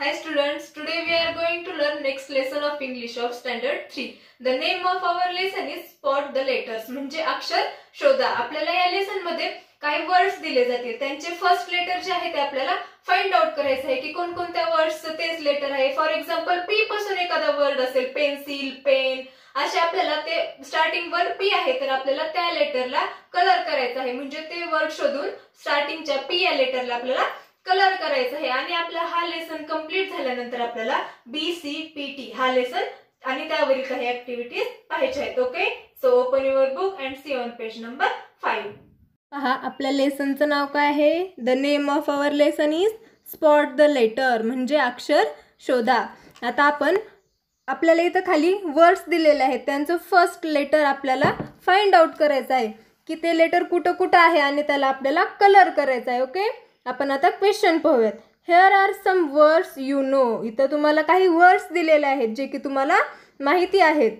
High students, today we are going to learn next lesson of English of standard 3. The name of our lesson is spot the letters म्हणजे अक्षर शोधा आपल्याला या lesson मध्ये काही words दिले जातील त्यांचे फर्स्ट लेटर जे आहे ते आपल्याला फाइंड आउट करायचं आहे की कोणकोणत्या वर्ड्स तेच लेटर आहे फॉर एक्झाम्पल पी पासून एखादा वर्ड असेल पेन्सिल पेन असे आपल्याला ते स्टार्टिंग वर्ड पी आहे तर आपल्याला त्या लेटरला कलर करायचा आहे म्हणजे ते वर्ड शोधून स्टार्टिंगच्या पी या लेटरला आपल्याला कलर करायचं आहे आणि आपला हा लेसन कम्प्लीट झाल्यानंतर आपल्याला बी सी पी टी हा लेसन आणि त्यावरील काही ऍक्टिव्हिटीज पाहायच्या आहेत okay so open your book and see on page number five पहा आपल्या लेसनचं नाव काय आहे the name of our lesson is spot the letter म्हणजे अक्षर शोधा आता आपण आपल्याला इथं खाली वर्ड्स दिलेले आहेत त्यांचं फर्स्ट लेटर आपल्याला फाइंड आउट करायचं आहे की ते लेटर कुठं कुठं आहे आणि त्याला आपल्याला कलर करायचा आहे ओके आपण आता क्वेश्चन पाहूयात here are some words you know इथं तुम्हाला काही वर्ड्स दिलेले आहेत जे की तुम्हाला माहिती आहेत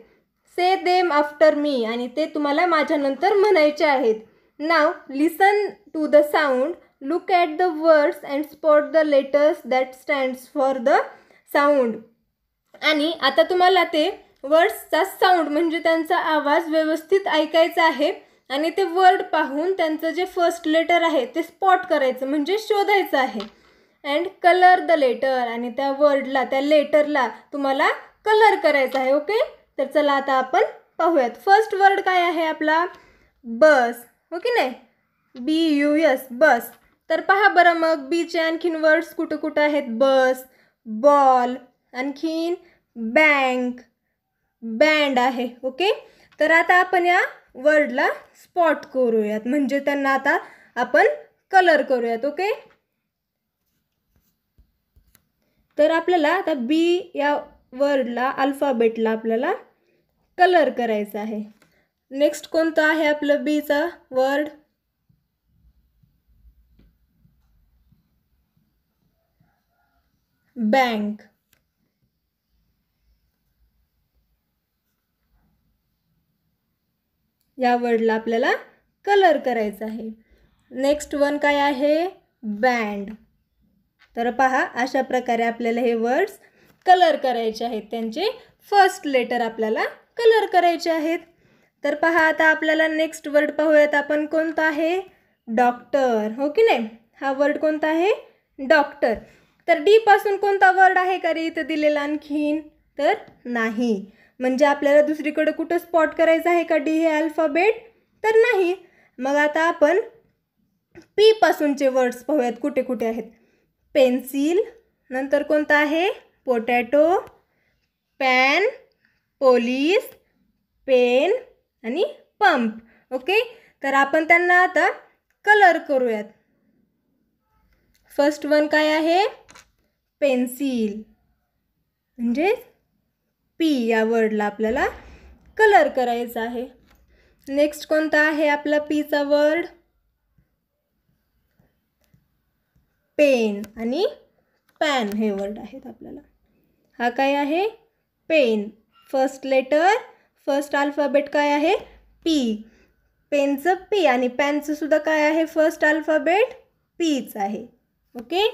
से देम आफ्टर मी आणि ते तुम्हाला माझ्यानंतर म्हणायचे आहेत नाव listen to the sound look at the words and spot the letters that stands for the sound आणि आता तुम्हाला ते वर्ड्सचा साऊंड म्हणजे त्यांचा आवाज व्यवस्थित ऐकायचा आहे आणि ते वर्ड पाहून त्यांचं जे फर्स्ट लेटर आहे ते स्पॉट करायचं म्हणजे शोधायचं आहे अँड कलर द लेटर आणि त्या वर्डला त्या लेटरला तुम्हाला कलर करायचा आहे ओके तर चला आता आपण पाहूयात फर्स्ट वर्ड काय आहे आपला बस ओके हो की नाही बी यू एस बस तर पहा बरं मग बीचे आणखीन वर्ड्स कुठं कुठं आहेत बस बॉल आणखीन बँक बँड आहे ओके तर आता आपण या वर्डला स्पॉट करूयात म्हणजे त्यांना आता आपण कलर करूयात ओके तर आपल्याला आता बी या वर्डला अल्फाबेटला आपल्याला कलर करायचा आहे नेक्स्ट कोणतं आहे आपलं बीचा वर्ड बँक या वर्डला आपल्याला कलर करायचा आहे नेक्स्ट वन काय आहे बँड तर पहा अशा प्रकारे आपल्याला हे वर्ड्स कलर करायचे आहेत त्यांचे फर्स्ट लेटर आपल्याला कलर करायचे आहेत तर पहा आता आपल्याला नेक्स्ट वर्ड पाहूयात आपण कोणता आहे डॉक्टर हो की नाही हा वर्ड कोणता आहे डॉक्टर तर डीपासून कोणता वर्ड आहे का रे इथं दिलेला आणखीन तर नाही म्हणजे आपल्याला दुसरीकडे कुठं स्पॉट करायचं आहे का डी हे अल्फाबेट तर नाही मग आता आपण पीपासूनचे वर्ड्स पाहूयात कुठे कुठे आहेत पेन्सिल नंतर कोणता आहे पोटॅटो पॅन पोलीस पेन आणि पंप ओके तर आपण त्यांना आता कलर करूयात फर्स्ट वन काय आहे पेन्सिल म्हणजेच पी या वर्डला आपल्याला कलर करायचा आहे नेक्स्ट कोणता आहे आपला पीचा वर्ड पेन आणि पॅन हे वर्ड आहेत आपल्याला हा काय आहे pen first letter first alphabet काय आहे पी पेनचं पी आणि पॅनचं सुद्धा काय आहे फर्स्ट अल्फाबेट पीच आहे ओके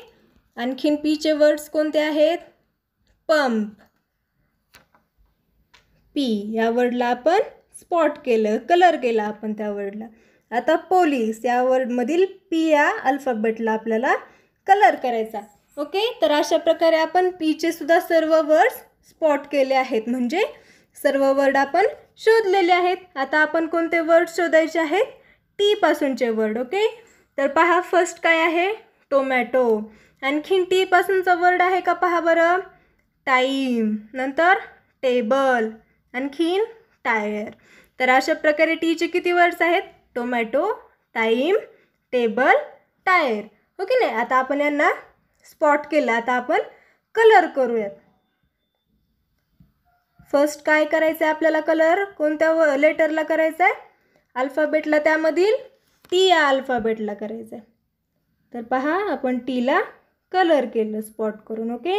आणखीन पीचे वर्ड्स कोणते आहेत पंप पी या वर्डला आपण स्पॉट केलं कलर केला आपण त्या वर्डला आता पोलीस या वर्डमधील पी या अल्फाबेटला आपल्याला कलर करायचा ओके तर अशा प्रकारे आपण पीचे सुद्धा सर्व वर्ड्स स्पॉट केले आहेत म्हणजे सर्व वर्ड आपण शोधलेले आहेत आता आपण कोणते वर्ड शोधायचे आहेत टीपासूनचे वर्ड ओके तर पहा फर्स्ट काय आहे टोमॅटो आणखीन टीपासूनचा वर्ड आहे का पहा बरं टाईम नंतर टेबल आणखीन टायर तर अशा प्रकारे टीचे किती वर्ड्स आहेत tomato time table tyre okay नाही आता आपण यांना स्पॉट केलं आता आपण कलर करूयात फर्स्ट काय करायचं आहे आपल्याला कलर कोणत्या व लेटरला करायचा आहे अल्फाबेटला त्यामधील टी या अल्फाबेटला करायचं आहे तर पहा आपण टीला कलर केलं स्पॉट करून ओके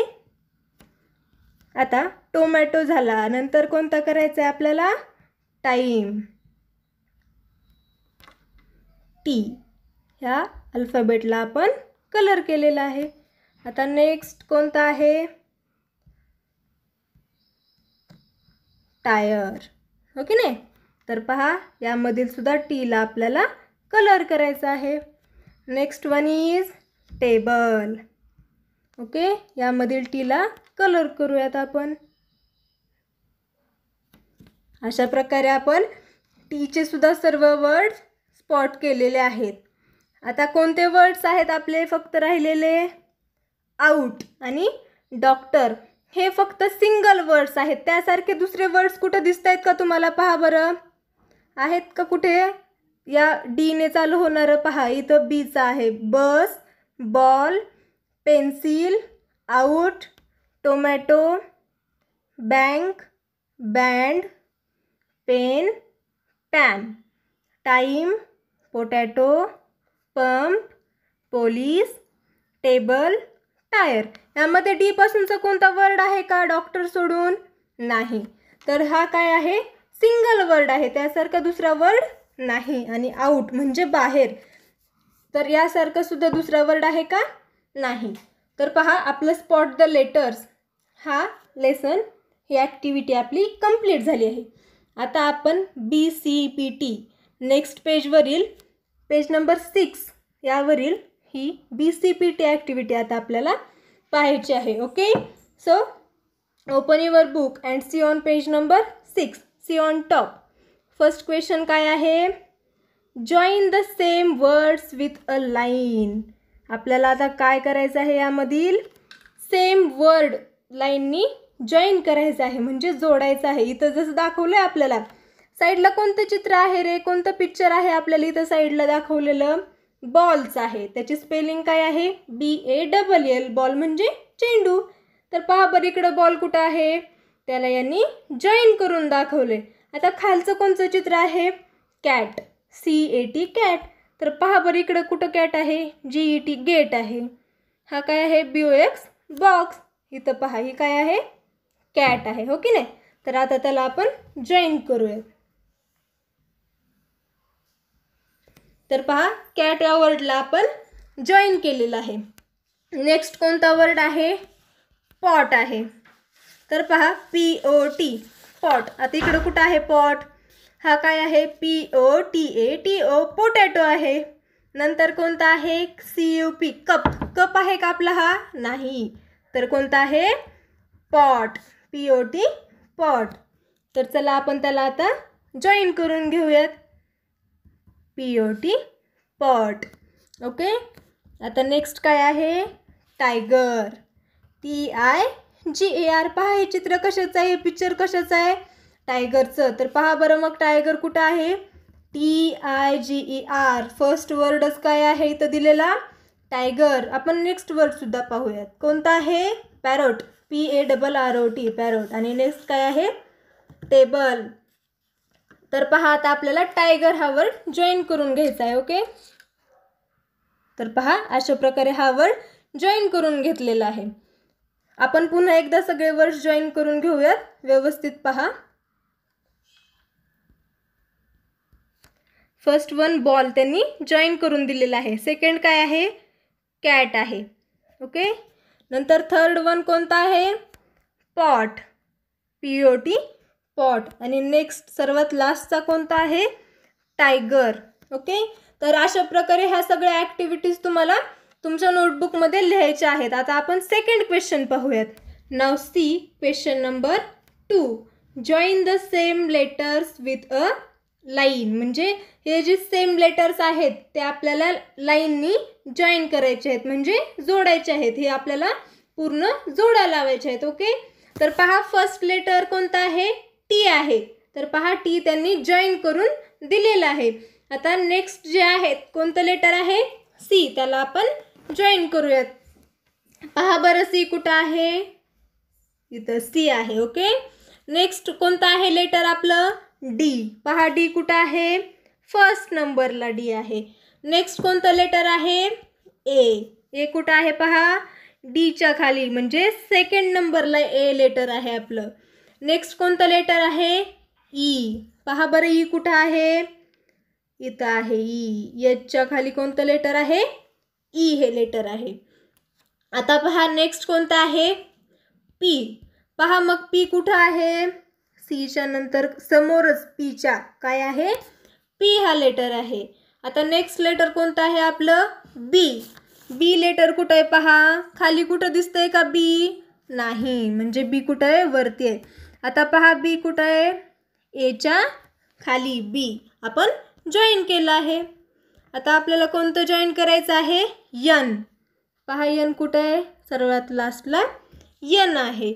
आता टोमॅटो झाला नंतर कोणता करायचा आहे आपल्याला टाईम टी ह्या अल्फाबेटला आपण कलर केलेला आहे आता नेक्स्ट कोणता आहे टायर ओके हो ने, तर पहा यामधील सुद्धा टीला आपल्याला कलर करायचा आहे next one is table okay यामधील टीला कलर करूयात आपण अशा प्रकारे आपण टीचे सुद्धा सर्व वर्ड्स स्पॉट केलेले आहेत आता कोणते वर्ड्स आहेत आपले फक्त राहिलेले आऊट आणि डॉक्टर हे फक्त सिंगल वर्ड्स आहेत त्यासारखे दुसरे वर्ड्स कुठं दिसत आहेत का तुम्हाला पहा बरं आहेत का कुठे या डीने चालू होणारं पहा इथं बीचं आहे bus ball pencil out, tomato bank band pen pan time potato pump police table tyre यामध्ये डीपासूनचा कोणता वर्ड आहे का डॉक्टर सोडून नाही तर हा काय आहे सिंगल वर्ड आहे त्यासारखा दुसरा वर्ड नाही आणि आऊट म्हणजे बाहेर तर यासारखं सुद्धा दुसरा वर्ड आहे का नाही तर पहा आपलं स्पॉट द लेटर्स हा लेसन ही ॲक्टिव्हिटी आपली कंप्लीट झाली आहे आता आपण B C P T next पेजवरील पेज नंबर सिक्स यावरील ही B C P T activity आता आपल्याला पाहायची आहे okay so open your book and see on page number six see on top first question काय आहे join the same words with a line आपल्याला आता काय करायचं आहे यामधील सेम वर्ड लाईननी जॉईन करायचं आहे म्हणजे जोडायचं आहे इथं जसं दाखवलं आपल्याला साईडला कोणतं चित्र आहे रे कोणतं पिक्चर आहे आपल्याला इथं साईडला दाखवलेलं बॉल्स आहे त्याची स्पेलिंग काय आहे B A double L ball म्हणजे चेंडू तर पहा बरं इकडं बॉल कुठं आहे त्याला यांनी जॉईन करून दाखवले आता खालचं कोणतं चित्र आहे cat C A T cat तर पहा बरं इकडं कुठं कॅट आहे जी ई टी गेट आहे हा काय आहे ब्यू एक्स बॉक्स इथं पहा ही काय आहे कॅट आहे हो की नाही तर आता त्याला आपण जॉईन करूया तर पहा कॅट या वर्डला आपण जॉईन केलेला आहे नेक्स्ट कोणता वर्ड आहे पॉट आहे तर पहा पी ओ टी पॉट आता इकडं कुठं आहे पॉट हा काय आहे P O T A T O potato आहे नंतर कोणता आहे C U P cup cup आहे का आपला हा नाही तर कोणता आहे pot P O T pot तर चला आपण त्याला आता जॉईन करून घेऊयात P O T pot okay आता नेक्स्ट काय आहे tiger T I G A R पहा हे चित्र कशाचं आहे पिक्चर कशाचं आहे टायगरचं तर पहा बरं मग टायगर कुठं आहे T I G E R first वर्डच काय आहे इथं दिलेला टायगर आपण नेक्स्ट वर्डसुद्धा पाहूयात कोणता आहे parrot P A double R O T parrot आणि नेक्स्ट काय आहे टेबल तर पहा आता आपल्याला टायगर हा वर्ड जॉईन करून घ्यायचा आहे ओके तर पहा अशा प्रकारे हा वर्ड जॉईन करून घेतलेला आहे आपण पुन्हा एकदा सगळे वर्ड जॉईन करून घेऊयात व्यवस्थित पहा फर्स्ट वन बॉल त्यांनी जॉईन करून दिलेला आहे सेकंड काय आहे कॅट आहे ओके नंतर थर्ड वन कोणता आहे pot P O T pot आणि नेक्स्ट सर्वात लास्टचा कोणता आहे टायगर ओके तर अशा प्रकारे ह्या सगळ्या ॲक्टिव्हिटीज तुम्हाला तुमच्या नोटबुकमध्ये लिहायच्या आहेत आता आपण सेकंड क्वेश्चन पाहूयात नाव see question number two join the same letters with a line म्हणजे हे जे सेम लेटर्स आहेत ते आपल्याला लाईननी जॉईन करायचे आहेत म्हणजे जोडायचे आहेत हे आपल्याला पूर्ण जोडा लावायचे आहेत ओके तर पहा फर्स्ट लेटर कोणता आहे टी आहे तर पहा टी त्यांनी जॉईन करून दिलेलं आहे आता नेक्स्ट जे आहेत कोणतं लेटर आहे सी त्याला आपण जॉईन करूयात पहा बरं सी कुठं आहे इथं सी आहे ओके नेक्स्ट कोणतं आहे लेटर आपलं डी पहा डी कुठं आहे फर्स्ट नंबरला डी आहे नेक्स्ट कोणतं लेटर आहे ए ए कुठं आहे पहा डीच्या खाली म्हणजे सेकंड नंबरला ए लेटर आहे आपलं नेक्स्ट कोणतं लेटर आहे ई e. पहा बरं ई e कुठं आहे इथं आहे ई e. याच्या खाली कोणतं लेटर आहे ई हे लेटर आहे आता पहा नेक्स्ट कोणतं आहे पी पहा मग पी कुठं आहे सीच्या नंतर समोरच पीच्या काय आहे पी हा लेटर आहे आता नेक्स्ट लेटर कोणतं आहे आपलं बी बी लेटर कुठं आहे पहा खाली कुठं दिसतंय का बी नाही म्हणजे बी कुठं आहे वरती आहे आता पहा बी कुठं आहे एच्या खाली बी आपण जॉईन केलं आहे आता आपल्याला कोणतं जॉईन करायचं आहे यन पहा यन कुठं आहे सर्वात लास्टला यन आहे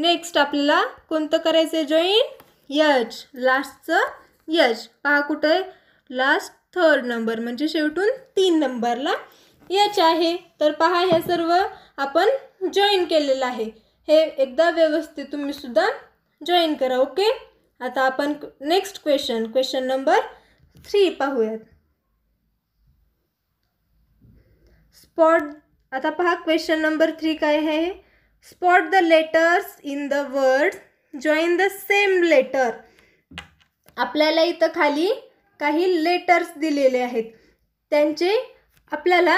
नेक्स्ट आपल्याला कोणतं करायचं आहे जॉईन यज लास्टचं यज पहा कुठं आहे लास्ट थर्ड नंबर म्हणजे शेवटून तीन नंबरला यच आहे तर पहा हे सर्व आपण जॉईन केलेलं आहे हे एकदा व्यवस्थित तुम्ही सुद्धा जॉईन करा ओके आता आपण next question question number three पाहूयात स्पॉट आता पहा क्वेश्चन नंबर थ्री काय आहे spot the letters in the word join the same letter आपल्याला इथं खाली काही लेटर्स दिलेले आहेत त्यांचे आपल्याला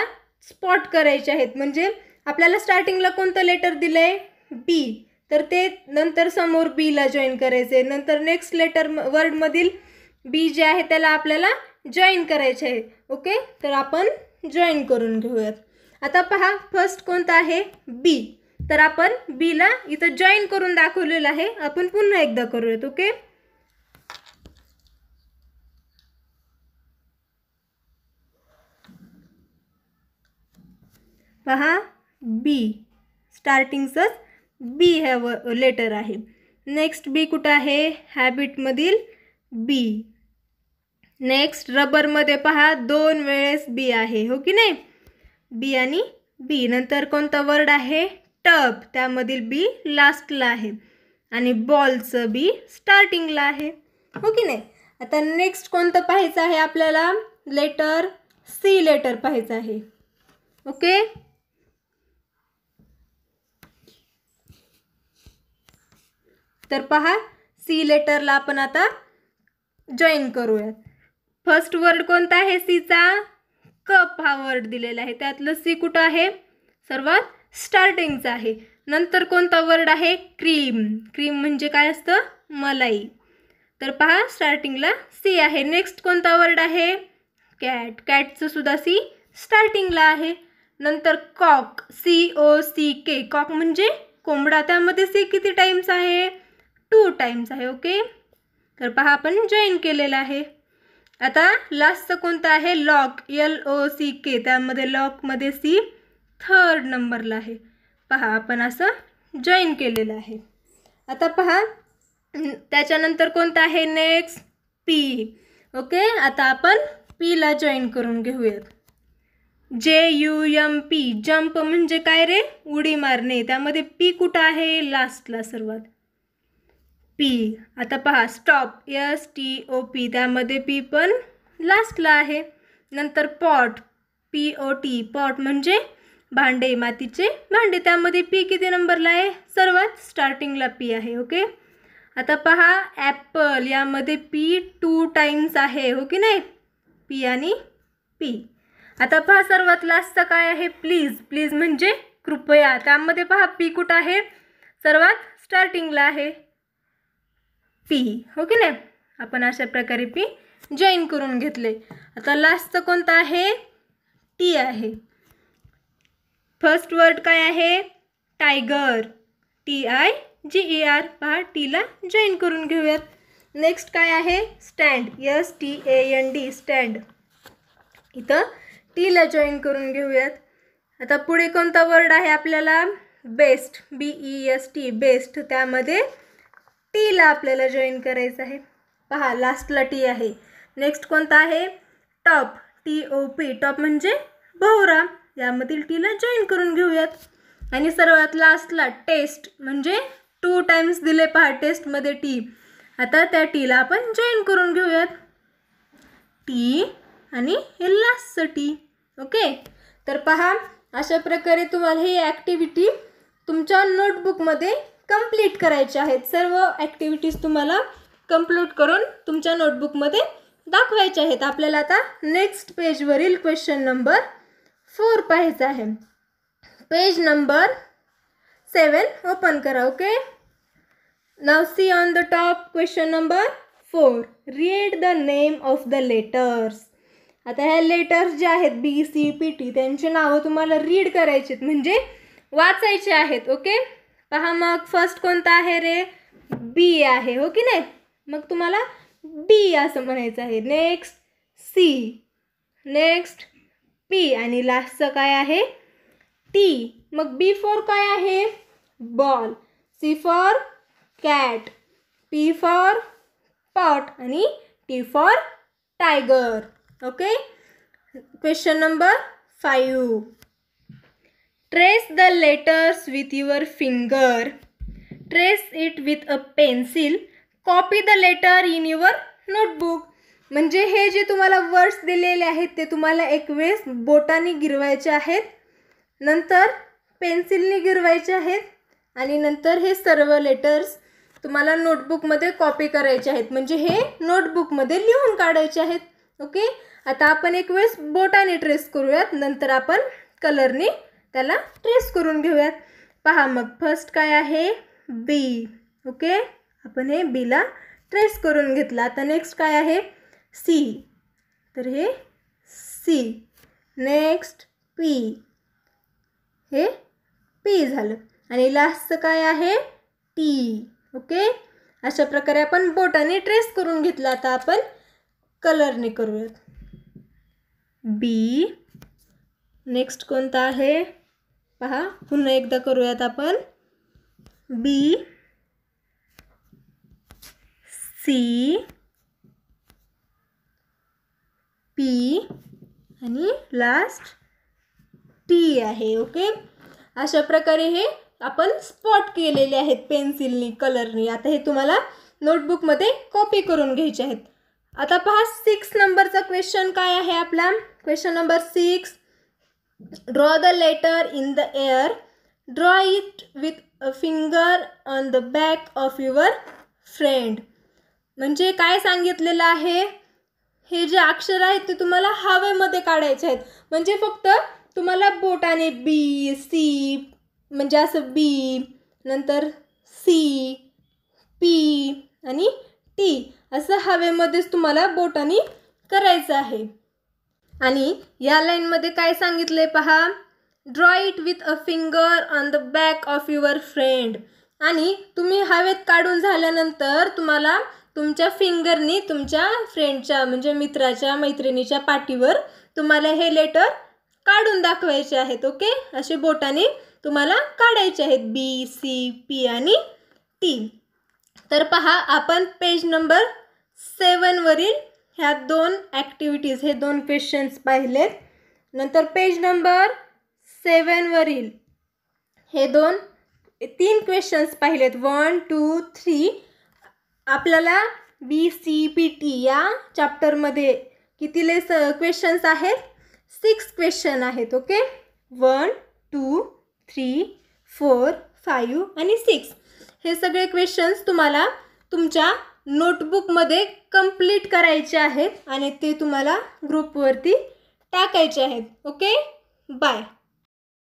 स्पॉट करायचे आहेत म्हणजे आपल्याला स्टार्टिंगला कोणतं लेटर दिलं आहे बी तर ते नंतर समोर बीला जॉईन करायचे नंतर नेक्स्ट लेटर वर्डमधील बी जे आहे त्याला आपल्याला जॉईन करायचे आहे ओके तर आपण जॉईन करून घेऊयात आता पहा फर्स्ट कोणता आहे बी तर आपण बीला इथं जॉईन करून दाखवलेलं आहे आपण पुन्हा एकदा करूयात ओके पहा बी स्टार्टिंगचंच बी हे लेटर आहे नेक्स्ट बी कुठं आहे हॅबिटमधील बी नेक्स्ट रबरमध्ये पहा दोन वेळेस बी आहे हो की नाही बी आणि बी नंतर कोणता वर्ड आहे टब त्यामधील बी लास्टला आहे आणि बॉलचं बी स्टार्टिंगला आहे हो की नाही आता नेक्स्ट कोणतं पाहायचं आहे आपल्याला लेटर सी लेटर पाहायचं आहे ओके तर पहा सी लेटरला आपण आता जॉईन करूयात फर्स्ट वर्ड कोणता आहे सीचा कप हा वर्ड दिलेला आहे त्यातलं सी कुठं आहे सर्वात स्टार्टिंगचं आहे नंतर कोणता वर्ड आहे क्रीम क्रीम म्हणजे काय असतं मलाई तर पहा स्टार्टिंगला सी आहे नेक्स्ट कोणता वर्ड आहे कॅट कॅटचं सुद्धा सी स्टार्टिंगला आहे नंतर cock C O C K cock म्हणजे कोंबडा त्यामध्ये सी किती टाईम्स आहे टू टाईम्स आहे ओके तर पहा आपण जॉईन केलेलं आहे आता लास्टचं कोणतं आहे lock L O C K त्यामध्ये लॉकमध्ये सी थर्ड नंबरला आहे पहा आपण असं जॉईन केलेलं आहे आता पहा त्याच्यानंतर कोणतं आहे नेक्स्ट पी ओके आता आपण पीला जॉईन करून घेऊयात जे यू एम पी जम्प म्हणजे काय रे उडी मारणे त्यामध्ये पी कुठं आहे लास्टला सर्वात पी आता पहा stop S T O P त्यामध्ये पी पण लास्टला आहे नंतर pot P O T pot म्हणजे भांडे मातीचे भांडे त्यामध्ये पी किती नंबरला आहे सर्वात स्टार्टिंगला पी आहे ओके आता पहा ॲपल यामध्ये पी टू टाईम्स आहे हो की नाही पी आणि पी आता पहा सर्वात लास्टचं काय आहे प्लीज प्लीज म्हणजे कृपया त्यामध्ये पहा पी कुठं आहे सर्वात स्टार्टिंगला आहे पी हो की नाही आपण अशा प्रकारे पी जॉईन करून घेतले आता लास्टचं कोणतं आहे टी आहे फर्स्ट वर्ड काय आहे tiger T I G E R पहा टीला जॉईन करून घेऊयात नेक्स्ट काय आहे stand yes T A N D stand इथं टीला जॉईन करून घेऊयात आता पुढे कोणता वर्ड आहे आपल्याला best B E S T best त्यामध्ये टीला आपल्याला जॉईन करायचं आहे पहा लास्टला टी आहे नेक्स्ट कोणता आहे top T O P top म्हणजे भोवरा यामधील टीला जॉईन करून घेऊयात आणि सर्वात लास्टला टेस्ट म्हणजे टू टाइम्स दिले पहा टेस्टमध्ये टी आता त्या टीला आपण जॉईन करून घेऊयात टी आणि हे लास्टचं टी ओके तर पहा अशा प्रकारे तुम्हाला ही ॲक्टिव्हिटी तुमच्या नोटबुकमध्ये कंप्लीट करायच्या आहेत सर्व ॲक्टिव्हिटीज तुम्हाला कंप्लीट करून तुमच्या नोटबुकमध्ये दाखवायच्या आहेत आपल्याला आता नेक्स्ट पेजवरील क्वेश्चन नंबर फोर पाहायचं आहे पेज नंबर सेवन ओपन करा ओके नाव see on the top question number four read the name of the letters आता ह्या लेटर्स जे आहेत बी सी पी टी त्यांची नावं तुम्हाला रीड करायची म्हणजे वाचायचे आहेत ओके पहा मग फर्स्ट कोणता आहे रे बी आहे हो की नाही मग तुम्हाला बी असं म्हणायचं आहे नेक्स्ट सी नेक्स्ट पी आणि लास्टचं काय आहे टी मग बी फॉर काय आहे ball C for cat P for pot आणि T for tiger okay question number five trace the letters with your finger trace it with a pencil copy the letter in your notebook म्हणजे हे जे तुम्हाला words दिलेले आहेत ते तुम्हाला एक वेळेस बोटाने गिरवायचे आहेत नंतर पेन्सिलने गिरवायचे आहेत आणि नंतर हे सर्व लेटर्स तुम्हाला नोटबुकमध्ये कॉपी करायचे आहेत म्हणजे हे नोटबुकमध्ये लिहून काढायचे आहेत ओके आता आपण एक वेळेस बोटाने ट्रेस करूयात नंतर आपण कलरने त्याला ट्रेस करून घेऊयात पहा मग फर्स्ट काय आहे बी ओके आपण हे बीला ट्रेस करून घेतला आता नेक्स्ट काय आहे सी तर हे सी नेक्स्ट पी हे पी झालं आणि लास्टचं काय आहे टी ओके अशा प्रकारे आपण बोटाने ट्रेस करून घेतला आता आपण कलरने करूयात बी नेक्स्ट कोणता आहे पहा पुन्हा एकदा करूयात आपण बी सी पी आणि लास्ट टी आहे ओके अशा प्रकारे हे आपण स्पॉट केलेले आहेत पेन्सिलनी कलरनी आता हे तुम्हाला नोटबुकमध्ये कॉपी करून घ्यायचे आहेत आता पहा सिक्स नंबरचा क्वेश्चन काय आहे आपला question number six draw the letter in the air draw it with a finger on the back of your friend म्हणजे काय सांगितलेलं आहे हे जे अक्षर आहेत ते तुम्हाला हवेमध्ये काढायचे आहेत म्हणजे फक्त तुम्हाला बोटाने बी सी म्हणजे असं बी नंतर सी पी आणि टी असं हवेमध्येच तुम्हाला बोटाने करायचं आहे आणि या लाईनमध्ये काय सांगितले पहा draw it with a finger on the back of your friend आणि तुम्ही हवेत काढून झाल्यानंतर तुम्हाला तुमच्या फिंगरनी तुमच्या फ्रेंडच्या म्हणजे मित्राच्या मैत्रिणीच्या पाठीवर तुम्हाला हे लेटर काढून दाखवायचे आहेत ओके असे बोटाने तुम्हाला काढायचे आहेत बी सी पी आणि टी तर पहा आपण पेज नंबर सेवनवरील ह्या दोन ॲक्टिव्हिटीज हे दोन क्वेश्चन्स पाहिलेत नंतर पेज नंबर सेवनवरील हे दोन तीन क्वेश्चन्स पाहिलेत वन टू थ्री आपल्याला बी सी पी टी या चॅप्टरमध्ये किती लेस क्वेश्चन्स आहेत सिक्स क्वेश्चन आहेत okay one two three four five आणि सिक्स हे सगळे क्वेश्चन्स तुम्हाला तुमच्या नोटबुकमध्ये कंप्लीट करायचे आहेत आणि ते तुम्हाला ग्रुपवरती टाकायचे आहेत ओके बाय